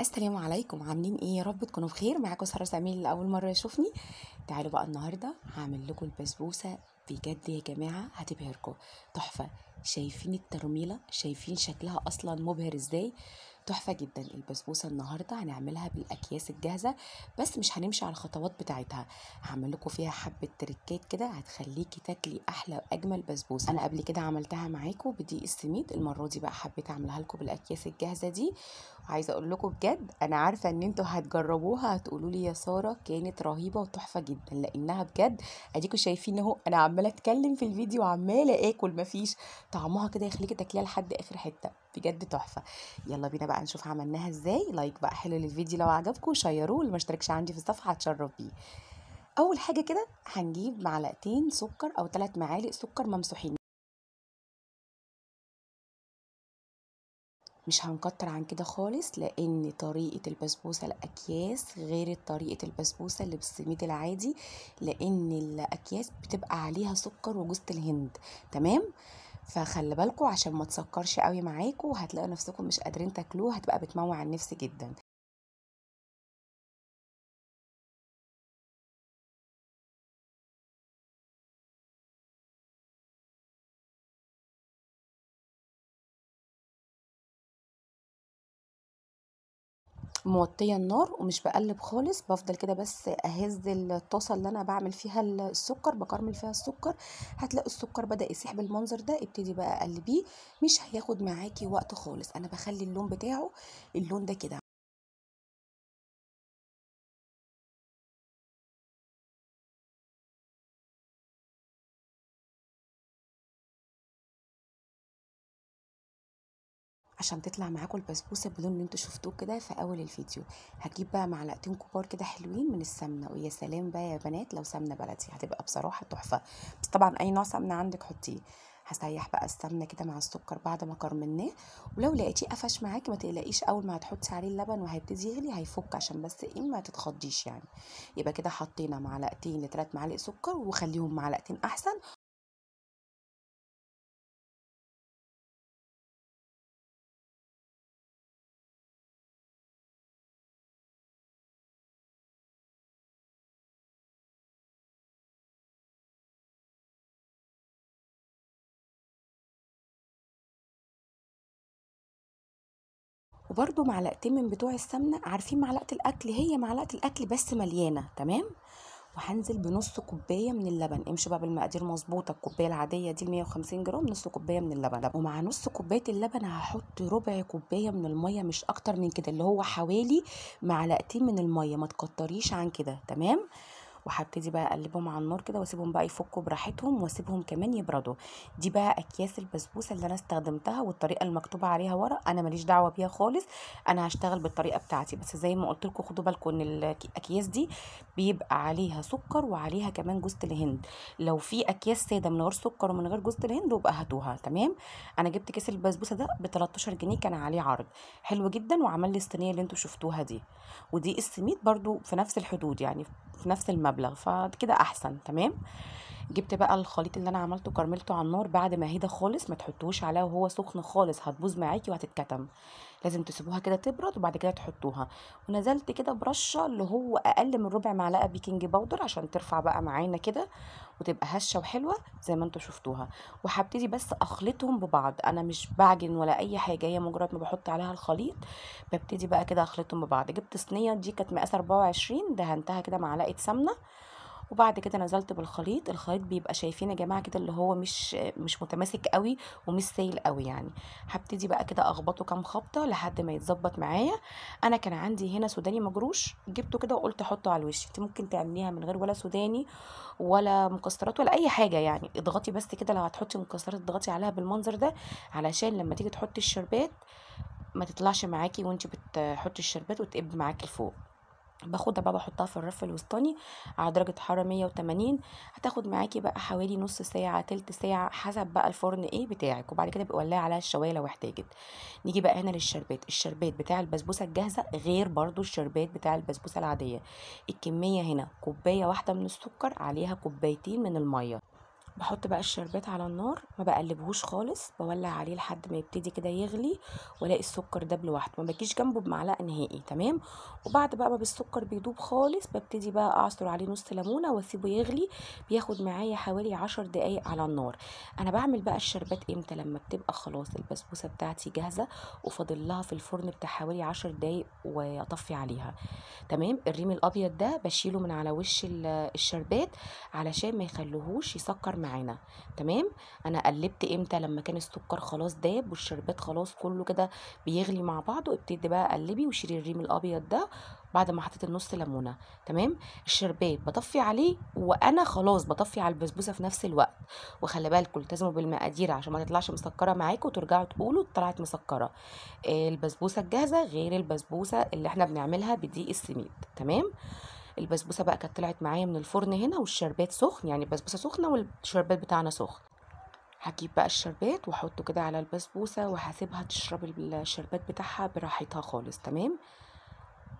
السلام عليكم عاملين ايه يا رب تكونوا بخير معاكم ساره سمير لاول مره يشوفني تعالوا بقى النهارده هعمل لكم البسبوسه بجد يا جماعه هتبهركم تحفه شايفين الترميله شايفين شكلها اصلا مبهر ازاي تحفه جدا البسبوسه النهارده هنعملها بالاكياس الجاهزه بس مش هنمشي على الخطوات بتاعتها هعمل لكم فيها حبه تركات كده هتخليكي تاكلي احلى واجمل بسبوسه انا قبل كده عملتها معاكم بدقيق السميد المره دي بقى حبيت اعملها لكم بالاكياس الجاهزه دي وعايزه اقول لكم بجد انا عارفه ان انتوا هتجربوها هتقولوا لي يا ساره كانت رهيبه وتحفه جدا لانها بجد اديكم شايفين اهو انا عماله اتكلم في الفيديو وعماله اكل مفيش طعمها كده يخليكي تاكليها لحد اخر حته بجد تحفه يلا بينا بقى نشوف عملناها ازاي لايك بقى حلو للفيديو لو عجبكم شيروه اللي ما اشتركش عندي في الصفحه هتشرف بيه اول حاجه كده هنجيب معلقتين سكر او ثلاث معالق سكر ممسوحين مش هنكتر عن كده خالص لان طريقه البسبوسه الاكياس غير طريقه البسبوسه اللي بالسميد العادي لان الاكياس بتبقى عليها سكر وجوز الهند تمام فخلي بالكم عشان ما تسكرش قوي معاكم وهتلاقوا نفسكم مش قادرين تاكلوه هتبقى بتموع عن نفسي جدا موطيه النار ومش بقلب خالص بفضل كده بس اهز الطاسه اللي انا بعمل فيها السكر بكرمل فيها السكر هتلاقوا السكر بدا يسيح بالمنظر ده ابتدي بقى اقلبيه مش هياخد معاكي وقت خالص انا بخلي اللون بتاعه اللون ده كده عشان تطلع معاكم البسبوسه باللون اللي انتوا شفتوه كده في اول الفيديو هجيب بقى معلقتين كبار كده حلوين من السمنه ويا سلام بقى يا بنات لو سمنه بلدي هتبقى بصراحه تحفه بس طبعا اي نوع سمنه عندك حطيه هسيح بقى السمنه كده مع السكر بعد ما كرمناه ولو لقيتيه قفش معاكي ما تقلقيش اول ما هتحطي عليه اللبن وهيبتدي يغلي هيفك عشان بس ايه ما تتخضيش يعني يبقى كده حطينا معلقتين لثلاث معالق سكر وخليهم معلقتين احسن وبرده معلقتين من بتوع السمنه عارفين معلقه الاكل هي معلقه الاكل بس مليانه تمام وهنزل بنص كوبايه من اللبن امشي بقى بالمقادير مظبوطه الكوبايه العاديه دي 150 جرام نص كوبايه من اللبن ومع نص كوبايه اللبن هحط ربع كوبايه من الميه مش اكتر من كده اللي هو حوالي معلقتين من الميه ما تكتريش عن كده تمام وهبتدي بقى اقلبهم على النار كده واسيبهم بقى يفكوا براحتهم واسيبهم كمان يبردوا دي بقى اكياس البسبوسه اللي انا استخدمتها والطريقه المكتوبه عليها ورا انا ماليش دعوه بيها خالص انا هشتغل بالطريقه بتاعتي بس زي ما قلت لكم خدوا بالكم ان الاكياس دي بيبقى عليها سكر وعليها كمان جوز الهند لو في اكياس ساده من غير سكر ومن غير جوز الهند يبقى هاتوها تمام انا جبت كيس البسبوسه ده ب 13 جنيه كان عليه عرض حلو جدا وعمل لي الصينيه اللي انتم شفتوها دي ودي السميد برده في نفس الحدود يعني في نفس المبلغ مبلغ فكده احسن تمام جبت بقى الخليط اللي انا عملته كرملته على النار بعد ما هدا خالص ما تحطوش عليها وهو سخن خالص هتبوظ معاكي وهتتكتم لازم تسيبوها كده تبرد وبعد كده تحطوها ونزلت كده برشه اللي هو اقل من ربع معلقه بيكنج باودر عشان ترفع بقى معانا كده وتبقى هشه وحلوه زي ما انتم شفتوها وهبتدي بس اخلطهم ببعض انا مش بعجن ولا اي حاجه هي مجرد ما بحط عليها الخليط ببتدي بقى كده اخلطهم ببعض جبت صينيه دي كانت مقاس 24 دهنتها كده معلقه سمنه وبعد كده نزلت بالخليط الخليط بيبقى شايفين يا جماعه كده اللي هو مش مش متماسك قوي ومش سايل قوي يعني هبتدي بقى كده اخبطه كام خبطه لحد ما يتظبط معايا انا كان عندي هنا سوداني مجروش جبته كده وقلت احطه على الوش انت ممكن تعمليها من غير ولا سوداني ولا مكسرات ولا اي حاجه يعني اضغطي بس كده لو هتحطي مكسرات اضغطي عليها بالمنظر ده علشان لما تيجي تحطي الشربات ما تطلعش معاكي وانت بتحطي الشربات وتقب معاكي لفوق باخدها بقى بحطها في الرف الوسطاني على درجة حرارة 180 هتاخد معاكي بقى حوالي نص ساعة تلت ساعة حسب بقى الفرن ايه بتاعك وبعد كده بقولها على الشواية لو احتاجت نيجي بقى هنا للشربات الشربات بتاع البسبوسة الجاهزة غير برضو الشربات بتاع البسبوسة العادية الكمية هنا كوباية واحدة من السكر عليها كوبايتين من المية بحط بقى الشربات على النار ما بقلبهوش خالص بولع عليه لحد ما يبتدي كده يغلي والاقي السكر ده لوحده ما بجيش جنبه بمعلقه نهائي تمام وبعد بقى ما السكر بيدوب خالص ببتدي بقى اعصر عليه نص ليمونه واسيبه يغلي بياخد معايا حوالي عشر دقايق على النار انا بعمل بقى الشربات امتى لما بتبقى خلاص البسبوسه بتاعتي جاهزه وفاضل لها في الفرن بتاع حوالي عشر دقايق واطفي عليها تمام الريم الابيض ده بشيله من على وش الشربات علشان ما يخليهوش يسكر معايا معانا تمام انا قلبت امتى لما كان السكر خلاص داب والشربات خلاص كله كده بيغلي مع بعضه ابتدي بقى اقلبي وشيلي الريم الابيض ده بعد ما حطيت النص ليمونه تمام الشربات بطفي عليه وانا خلاص بطفي على البسبوسه في نفس الوقت وخلي بالكم التزموا بالمقادير عشان ما تطلعش مسكره معاكم وترجعوا تقولوا طلعت مسكره البسبوسه الجاهزه غير البسبوسه اللي احنا بنعملها بدقيق السميد تمام البسبوسه بقى كانت طلعت معايا من الفرن هنا والشربات سخن يعني البسبوسه سخنه والشربات بتاعنا سخن هجيب بقى الشربات واحطه كده على البسبوسه وهسيبها تشرب الشربات بتاعها براحتها خالص تمام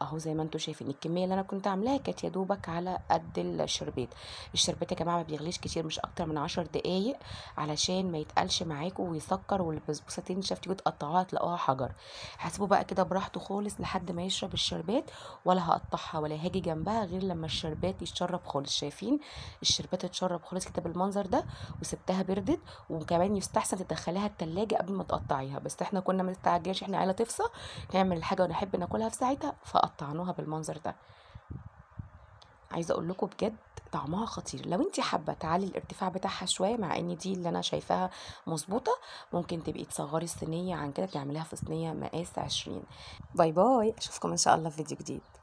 اهو زي ما انتم شايفين الكميه اللي انا كنت عاملاها كانت يا دوبك على قد الشربات الشربات يا جماعه ما بيغليش كتير مش اكتر من عشر دقايق علشان ما يتقلش معاكم ويسكر والبسبوسه تنشف تيجوا تقطعوها تلاقوها حجر هسيبه بقى كده براحته خالص لحد ما يشرب الشربات ولا هقطعها ولا هاجي جنبها غير لما الشربات يتشرب خالص شايفين الشربات اتشرب خالص كده بالمنظر ده وسبتها بردت وكمان يستحسن تدخليها التلاجة قبل ما تقطعيها بس احنا كنا ما نستعجلش احنا عيله تفصى نعمل الحاجه ونحب ناكلها في ساعتها فأ قطعناها بالمنظر ده عايزه اقول لكم بجد طعمها خطير لو انت حابه تعلي الارتفاع بتاعها شويه مع ان دي اللي انا شايفاها مظبوطه ممكن تبقي تصغري الصينيه عن كده تعمليها في صينيه مقاس 20 باي باي اشوفكم ان شاء الله في فيديو جديد